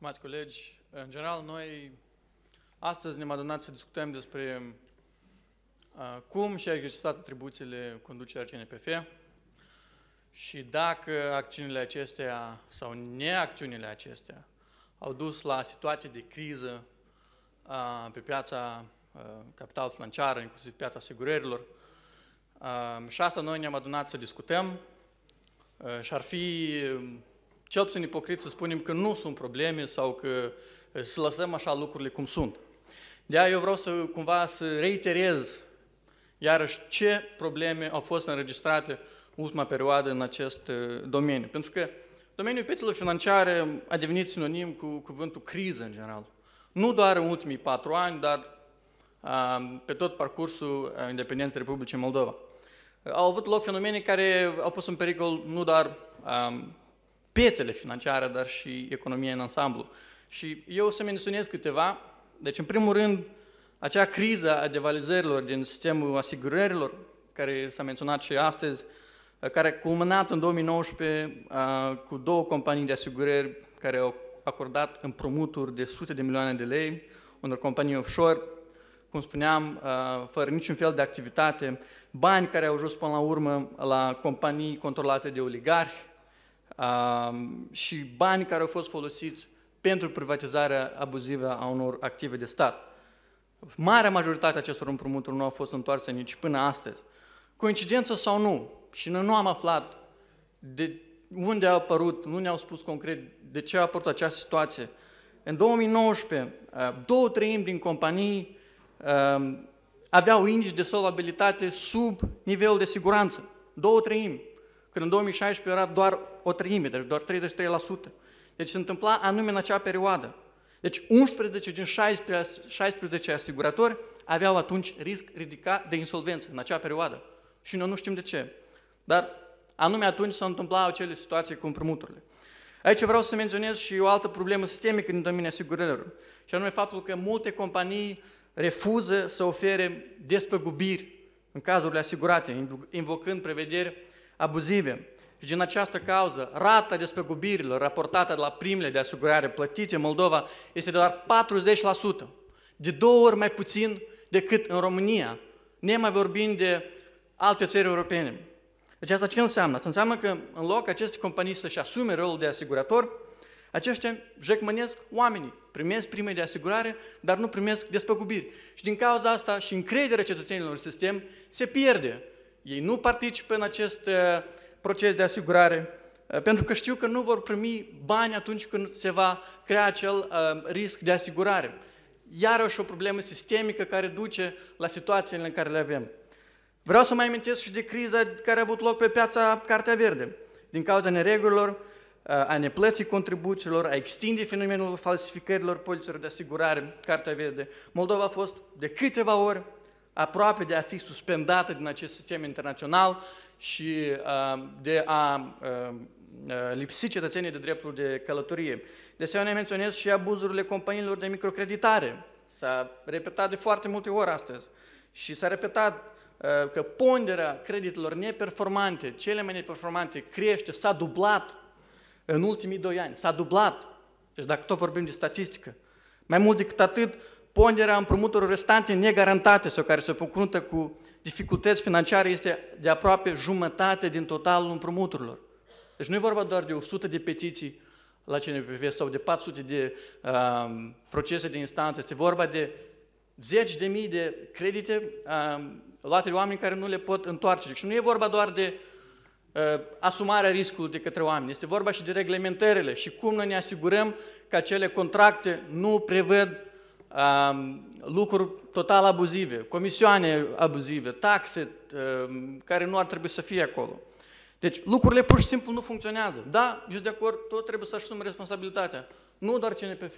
Stimați colegi, în general, noi astăzi ne-am adunat să discutăm despre uh, cum și-a exercitat atribuțiile conducerea CNPF și dacă acțiunile acestea sau neacțiunile acestea au dus la situații de criză uh, pe piața uh, capital financiară, inclusiv piața asigurărilor. Uh, și asta noi ne-am adunat să discutăm uh, și ar fi um, cel puțin ipocrit să spunem că nu sunt probleme sau că eh, să lăsăm așa lucrurile cum sunt. de aia eu vreau să cumva să reiterez iarăși ce probleme au fost înregistrate ultima perioadă în acest eh, domeniu. Pentru că domeniul piețelor financiare a devenit sinonim cu cuvântul criză în general. Nu doar în ultimii patru ani, dar pe tot parcursul eh, independenței Republicii Moldova. Au avut loc fenomene care au pus în pericol nu doar piețele financiare, dar și economia în ansamblu. Și eu o să menționez câteva. Deci, în primul rând, acea criză a devalizărilor din sistemul asigurărilor, care s-a menționat și astăzi, care a culminat în 2019 cu două companii de asigurări care au acordat împrumuturi de sute de milioane de lei unor companii offshore, cum spuneam, fără niciun fel de activitate, bani care au ajuns până la urmă la companii controlate de oligarhi, și bani care au fost folosiți pentru privatizarea abuzivă a unor active de stat. Marea majoritate a acestor împrumuturi nu au fost întoarse nici până astăzi. Coincidență sau nu? Și noi nu am aflat de unde a apărut, nu ne-au spus concret de ce a apărut această situație. În 2019, uh, două treimi din companii um, aveau indici de solvabilitate sub nivelul de siguranță. Două treimi când în 2016 era doar o treime, deci doar 33%. Deci se întâmpla anume în acea perioadă. Deci 11 din 16, 16 asiguratori aveau atunci risc ridicat de insolvență în acea perioadă. Și noi nu știm de ce. Dar anume atunci s-au întâmplat acele situații cu împrumuturile. Aici vreau să menționez și o altă problemă sistemică din domeniul asigurărilor, și anume faptul că multe companii refuză să ofere despăgubiri în cazurile asigurate, invocând prevederi abuzive. Și din această cauză, rata despăgubirilor raportată de la primele de asigurare plătite în Moldova este de la 40%, de două ori mai puțin decât în România, ne mai de alte țări europene. Deci asta ce înseamnă? Asta înseamnă că în loc aceste companii să-și asume rolul de asigurator, aceștia jecmănesc oamenii, primesc prime de asigurare, dar nu primesc despăgubiri. Și din cauza asta și încrederea cetățenilor în sistem se pierde. Ei nu participă în acest uh, proces de asigurare uh, pentru că știu că nu vor primi bani atunci când se va crea acel uh, risc de asigurare. Iarăși o problemă sistemică care duce la situațiile în care le avem. Vreau să mai amintesc și de criza care a avut loc pe piața Cartea Verde, din cauza neregulilor, a neplății contribuțiilor, a extinde fenomenul falsificărilor polițelor de asigurare, Cartea Verde. Moldova a fost de câteva ori aproape de a fi suspendată din acest sistem internațional și uh, de a uh, uh, lipsi cetățenii de dreptul de călătorie. De asemenea, menționez și abuzurile companiilor de microcreditare. S-a repetat de foarte multe ori astăzi și s-a repetat că ponderea creditelor neperformante, cele mai neperformante, crește, s-a dublat în ultimii doi ani, s-a dublat. Deci dacă tot vorbim de statistică, mai mult decât atât, ponderea împrumuturilor restante negarantate sau care se făcută cu dificultăți financiare este de aproape jumătate din totalul împrumuturilor. Deci nu e vorba doar de 100 de petiții la CNPV sau de 400 de uh, procese de instanță, este vorba de zeci de mii de credite uh, luate de oameni care nu le pot întoarce. Și deci nu e vorba doar de uh, asumarea riscului de către oameni, este vorba și de reglementările și cum noi ne asigurăm că acele contracte nu prevăd Um, lucruri total abuzive, comisioane abuzive, taxe um, care nu ar trebui să fie acolo. Deci lucrurile pur și simplu nu funcționează. Da, eu sunt de acord, tot trebuie să asume responsabilitatea. Nu doar CNPF.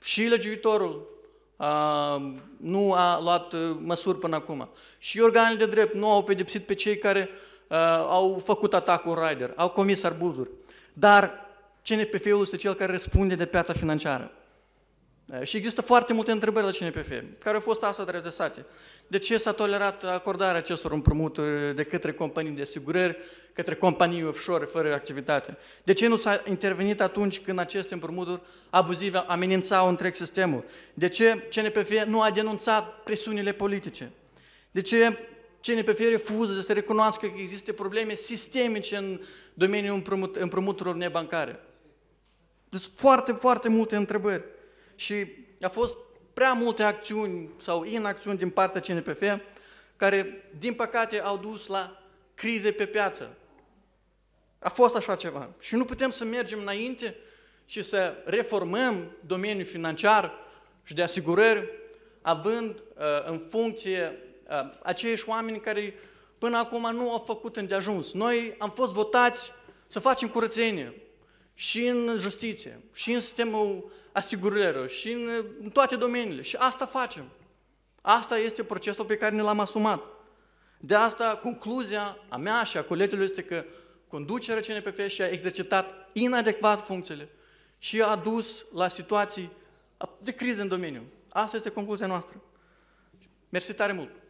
Și legiuitorul a, um, nu a luat uh, măsuri până acum. Și organele de drept nu au pedepsit pe cei care a, uh, au făcut atacul rider, au comis arbuzuri. Dar CNPF-ul este cel care răspunde de piața financiară. Eh, și există foarte multe întrebări la CNPF, care au fost astăzi adresate. De ce s-a tolerat acordarea acestor împrumuturi de către companii de asigurări, către companii offshore fără activitate? De ce nu s-a intervenit atunci când aceste împrumuturi abuzive amenințau întreg sistemul? De ce CNPF nu a denunțat presiunile politice? De ce CNPF refuză să recunoască că există probleme sistemice în domeniul împrumuturilor nebancare? Deci foarte, foarte multe întrebări și a fost prea multe acțiuni sau inacțiuni din partea CNPF care, din păcate, au dus la crize pe piață. A fost așa ceva. Și nu putem să mergem înainte și să reformăm domeniul financiar și de asigurări, având uh, în funcție uh, acești oameni care până acum nu au făcut îndeajuns. Noi am fost votați să facem curățenie, și în justiție, și în sistemul asigurărilor, și în toate domeniile. Și asta facem. Asta este procesul pe care ne l-am asumat. De asta, concluzia a mea și a colegilor este că conducerea CNPF și-a exercitat inadecvat funcțiile și a dus la situații de criză în domeniu. Asta este concluzia noastră. Mersi tare mult!